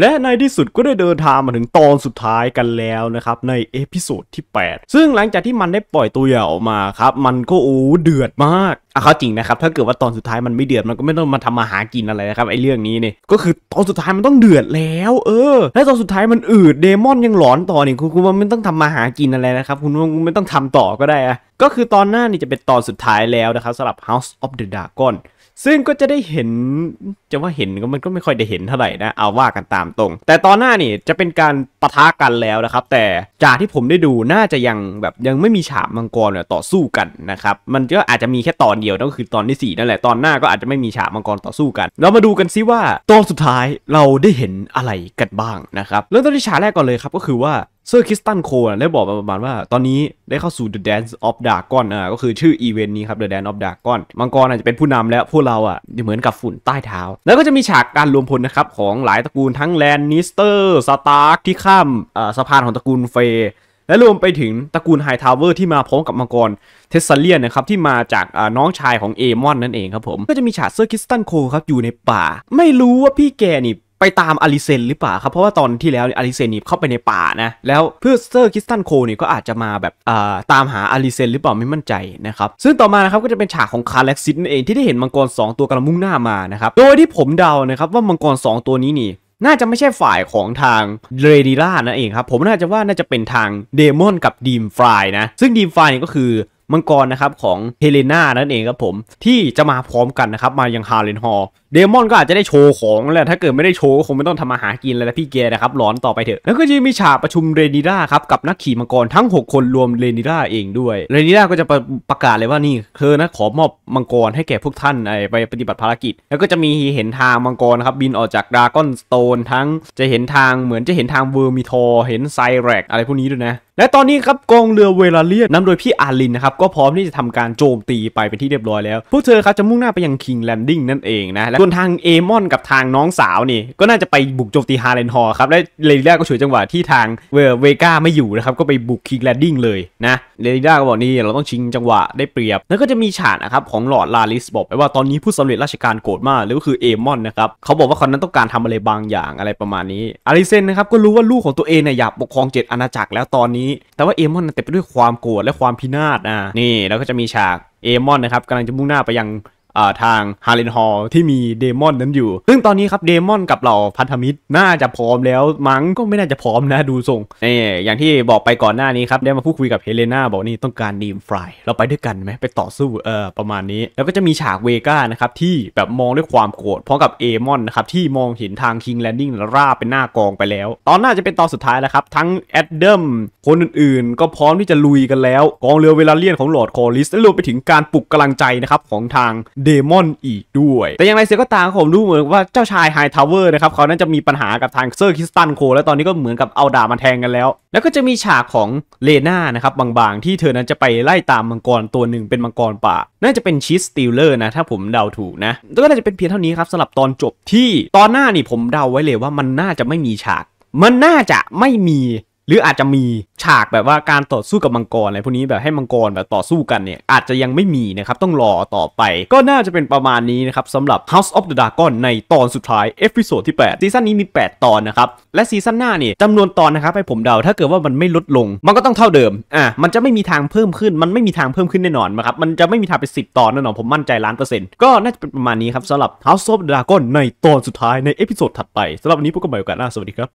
และในที่สุดก็ได้เดินทางมาถึงตอนสุดท้ายกันแล้วนะครับในเอพิโซดที่ 8 ซึ่งหลังจากที่มันได้ปล่อยตัวอย่างออกมาครับมันก็โอ้เดือดมากอ่ะเขาจริงนะครับถ้าเกิดว่าตอนสุดท้ายมันไม่เดือดมันก็ไม่ต้องมาทำมาหากินอะไรนะครับไอ้เรื่องนี้เนี่ยก็คือตอนสุดท้ายมันต้องเดือดแล้ว เออและตอนสุดท้ายมันอืดเดมอนยังหลอนต่อนี่คุณคุณว่าไม่ต้องทำมาหากินอะไรนะครับคุณคุณไม่ต้องทำต่อก็ได้อะก็คือตอนหน้านี่จะเป็นตอนสุดท้ายแล้วนะครับสำหรับ House of the Dragon ซึ่งก็จะได้เห็นจะว่าเห็นก็มันก็ไม่ค่อยได้เห็นเท่าไหร่นะ เอาว่ากันตามตรง แต่ตอนหน้านี่ จะเป็นการปะทะกันแล้วนะครับ แต่จากที่ผมได้ดูน่าจะยังแบบยังไม่มีฉากมังกรเนี่ยต่อสู้กันนะครับ มันก็อาจจะมีแค่ตอนเดียวนั่นก็คือตอนที่ 4 นั่นแหละตอนหน้าก็อาจจะไม่มีฉากมังกรต่อสู้กัน เรามาดูกันซิว่าตอนสุดท้ายเราได้เห็นอะไรกันบ้างนะครับเริ่มต้นที่ฉากแรกก่อนเลยครับก็คือว่าเซอร์คิสตันโคได้บอกประมาณว่า ตอนนี้ได้เข้าสู่ The Dance of Dragon อ่าก็คือชื่ออีเวนต์นี้ครับ The Dance of Dragon มังกรอาจจะเป็นผู้นำแล้ว พวกเราอ่ะ เหมือนกับฝุ่นใต้เท้า แล้วก็จะมีฉากการรวมพลนะครับของหลายตระกูลทั้งแลนนิสเตอร์สตาร์กที่ข้ามสะพานของตระกูลเฟย์และรวมไปถึงตระกูลไฮทาวเวอร์ที่มาพร้อมกับมังกรเทสซาเลียนนะครับที่มาจากน้องชายของเอมอนนั่นเองครับผมก็จะมีฉากเซอร์คิสตันโคครับอยู่ในป่า ไม่รู้ว่าพี่แกนี่ไปตามอลิเซนหรือเปล่าครับเพราะว่าตอนที่แล้วอลิเซนนี่เข้าไปในป่านะแล้วเพื่อเซอร์คิสตันโคนี่ก็อาจจะมาแบบตามหาอลิเซนหรือเปล่าไม่มั่นใจนะครับซึ่งต่อมานะครับก็จะเป็นฉากของคาร์เล็กซิสนั่นเองที่ได้เห็นมังกร2ตัวกำลังมุ่งหน้ามานะครับโดยที่ผมเดานะครับว่ามังกร 2 ตัวนี้นี่ น่าจะไม่ใช่ฝ่ายของทางเรดิล่านั่นเองครับผมน่าจะว่าน่าจะเป็นทางเดมอนกับดีมฟรายนะซึ่งดีมฟรายนี่ก็คือมังกรนะครับของเฮเลนานั่นเองครับผมที่จะมาพร้อมกันนะครับมายังฮาร์เลนฮอลเดมอนก็อาจจะได้โชว์ของแหละถ้าเกิดไม่ได้โชว์คงไม่ต้องทำมาหากินแล้วพี่แกนะครับร้อนต่อไปเถอะ แล้วก็จะมีฉากประชุมเรนิด้าครับ กับนักขี่มังกรทั้ง 6 คนรวมเรนิด้าเองด้วย เรนิด้าก็จะประประกาศเลยว่านี่เธอนะขอมอบมังกรให้แก่พวกท่านไปปฏิบัติภารกิจแล้วก็จะมีเห็นทางมังกรครับบินออกจากดราก้อนสโตนทั้งจะเห็นทางเหมือนจะเห็นทางเวอร์มิทอเห็นไซแรกอะไรพวกนี้ด้วยนะ และตอนนี้ครับกองเรือเวลาเลียนนำโดยพี่อารินนะครับก็พร้อมที่จะทำการโจมตีไปเป็นที่เรียบร้อยแล้วพวกเธอครับจะมุ่งหน้าไปยังคิงแลนดิ้งนั่นเองนะส่วนทางเอมอนกับทางน้องสาวนี่ ก็น่าจะไปบุกโจมตีฮาเลนฮอร์ครับ และเลดิด้าก็ฉวยจังหวะที่ทางเวเวก้าไม่อยู่นะครับ ก็ไปบุกคิงแลนดิ้งเลยนะเลดิด้าก็บอกนี่เราต้องชิงจังหวะได้เปรียบ แล้วก็จะมีฉากนะครับ ของหลอดลาลิสบอกไปว่าตอนนี้ผู้สำเร็จราชการโกรธมาก หรือก็คือเอมอนนะครับเขาบอกว่าคนนั้นต้องการทำอะไรบางอย่างอะไรประมาณนี้อาริเซนนะครับก็รู้ว่าลูกของตัวเองเนี่ยอยากปกครองเจ็ดอาณาจักรแล้วตอนนี้ แต่ว่าเอมอนเต็มไปด้วยความโกรธและความพินาศนะนี่แล้วก็จะมีฉากเอมอนนะครับกำลังจะมุ่งหน้าไปยังทางฮาเลนฮอลที่มีเดมอนนั้นอยู่ ซึ่งตอนนี้ครับเดมอนกับเราพันธมิตรน่าจะพร้อมแล้ว มั้งก็ไม่น่าจะพร้อมนะดูทรงนี่อย่างที่บอกไปก่อนหน้านี้ครับได้มาพูดคุยกับเฮเลนาบอกนี่ต้องการดีมฟรายเราไปด้วยกันไหมไปต่อสู้เออประมาณนี้ แล้วก็จะมีฉากเวก้านะครับที่แบบมองด้วยความโกรธพร้อมกับเอมอนนะครับที่มองเห็นทางคิงแลนดิ้งราเป็นหน้ากองไปแล้ว ตอนน่าจะเป็นตอนสุดท้ายแล้วครับทั้งแอดเดิมคนอื่นๆ ก็พร้อมที่จะลุยกันแล้วกองเรือเวลาเลียนของหลอดคอริสแลรวมไปถึงการปลุกกำลังใจนะครับของทางเดมอนอีกด้วย แต่อย่างไรเสียก็ตามผมรู้เหมือนว่าเจ้าชายไฮทาวเวอร์นะครับ เขานั้นจะมีปัญหากับทางเซอร์คิสตันโค และตอนนี้ก็เหมือนกับเอาดาบมาแทงกันแล้ว แล้วก็จะมีฉากของเลนานะครับบางๆที่เธอนั้นจะไปไล่ตามมังกรตัวหนึ่งเป็นมังกรป่า น่าจะเป็นชีสติลเลอร์นะ ถ้าผมเดาถูกนะแล้วก็น่าจะเป็นเพียงเท่านี้ครับสำหรับตอนจบที่ตอนหน้านี่ผมเดาไว้เลยว่า มันน่าจะไม่มีฉาก มันน่าจะไม่มีหรืออาจจะมีฉากแบบว่าการต่อสู้กับมังกรอะไรพวกนี้แบบให้มังกรแบบต่อสู้กันเนี่ยอาจจะยังไม่มีนะครับ ต้องรอต่อไป ก็น่าจะเป็นประมาณนี้นะครับสำหรับ House of the Dragon ในตอนสุดท้ายเอพิโซดที่ 8 ซีซั่นนี้มี 8 ตอนนะครับ และซีซั่นหน้าเนี่ยจำนวนตอนนะครับให้ผมเดาถ้าเกิดว่ามันไม่ลดลงมันก็ต้องเท่าเดิมอ่ะมันจะไม่มีทางเพิ่มขึ้น มันไม่มีทางเพิ่มขึ้นแน่นอนนะครับมันจะไม่มีทางเป็น10 ตอนแน่นอน ผมมั่นใจล้านเปอร์เซ็นต์ก็น่าจะเป็นประมาณนี้ครับสำหรับ House of the Dragon ในตอนสุดท้ายในเอพิโซดถัดไปสำหรับวันนี้พบกันใหม่โอกาสหน้าสวัสดีครับ